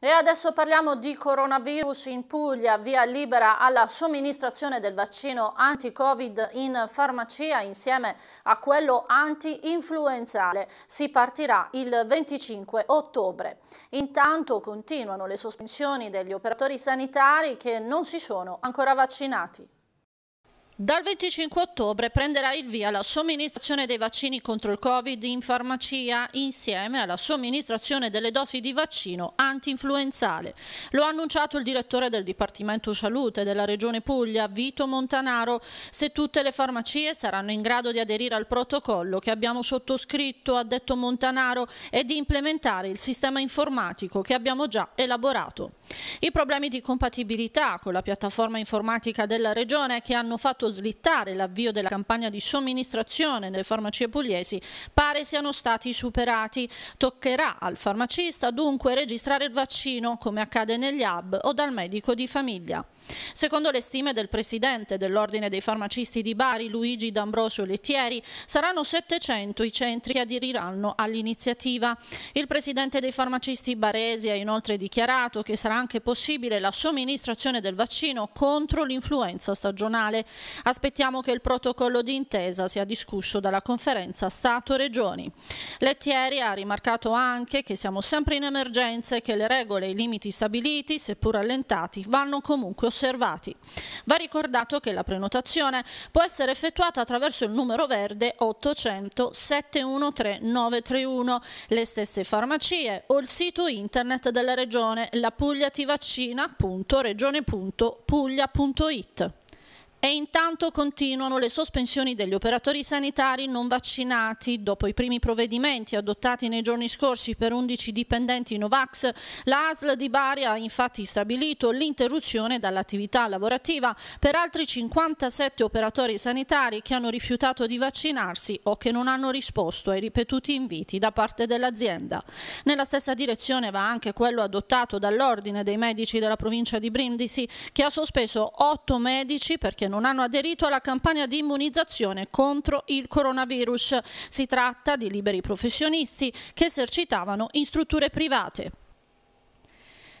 E adesso parliamo di coronavirus in Puglia, via libera alla somministrazione del vaccino anti-covid in farmacia insieme a quello anti-influenzale. Si partirà il 25 ottobre. Intanto continuano le sospensioni degli operatori sanitari che non si sono ancora vaccinati. Dal 25 ottobre prenderà il via la somministrazione dei vaccini contro il Covid in farmacia insieme alla somministrazione delle dosi di vaccino anti-influenzale. Lo ha annunciato il direttore del Dipartimento Salute della Regione Puglia, Vito Montanaro, se tutte le farmacie saranno in grado di aderire al protocollo che abbiamo sottoscritto, ha detto Montanaro, e di implementare il sistema informatico che abbiamo già elaborato. I problemi di compatibilità con la piattaforma informatica della Regione che hanno fatto fatto slittare l'avvio della campagna di somministrazione nelle farmacie pugliesi pare siano stati superati. Toccherà al farmacista dunque registrare il vaccino come accade negli hub o dal medico di famiglia. Secondo le stime del presidente dell'Ordine dei farmacisti di Bari, Luigi D'Ambrosio Lettieri, saranno 700 i centri che aderiranno all'iniziativa. Il presidente dei farmacisti baresi ha inoltre dichiarato che sarà anche possibile la somministrazione del vaccino contro l'influenza stagionale. Aspettiamo che il protocollo di intesa sia discusso dalla conferenza Stato-Regioni. Lettieri ha rimarcato anche che siamo sempre in emergenza e che le regole e i limiti stabiliti, seppur allentati, vanno comunque osservati. Va ricordato che la prenotazione può essere effettuata attraverso il numero verde 800 713 931, le stesse farmacie o il sito internet della regione lapugliativaccina.regione.puglia.it. E intanto continuano le sospensioni degli operatori sanitari non vaccinati. Dopo i primi provvedimenti adottati nei giorni scorsi per 11 dipendenti Novax, l'ASL di Bari ha infatti stabilito l'interruzione dall'attività lavorativa per altri 57 operatori sanitari che hanno rifiutato di vaccinarsi o che non hanno risposto ai ripetuti inviti da parte dell'azienda. Nella stessa direzione va anche quello adottato dall'Ordine dei Medici della provincia di Brindisi che ha sospeso 8 medici perché non hanno aderito alla campagna di immunizzazione contro il coronavirus. Si tratta di liberi professionisti che esercitavano in strutture private.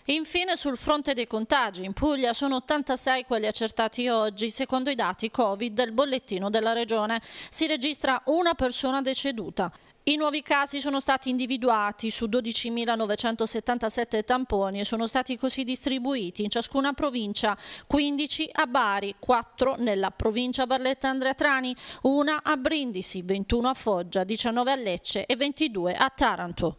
Infine sul fronte dei contagi, in Puglia sono 86 quelli accertati oggi, secondo i dati Covid del bollettino della regione. Si registra una persona deceduta. I nuovi casi sono stati individuati su 12.977 tamponi e sono stati così distribuiti in ciascuna provincia, 15 a Bari, 4 nella provincia Barletta Andrea Trani, 1 a Brindisi, 21 a Foggia, 19 a Lecce e 22 a Taranto.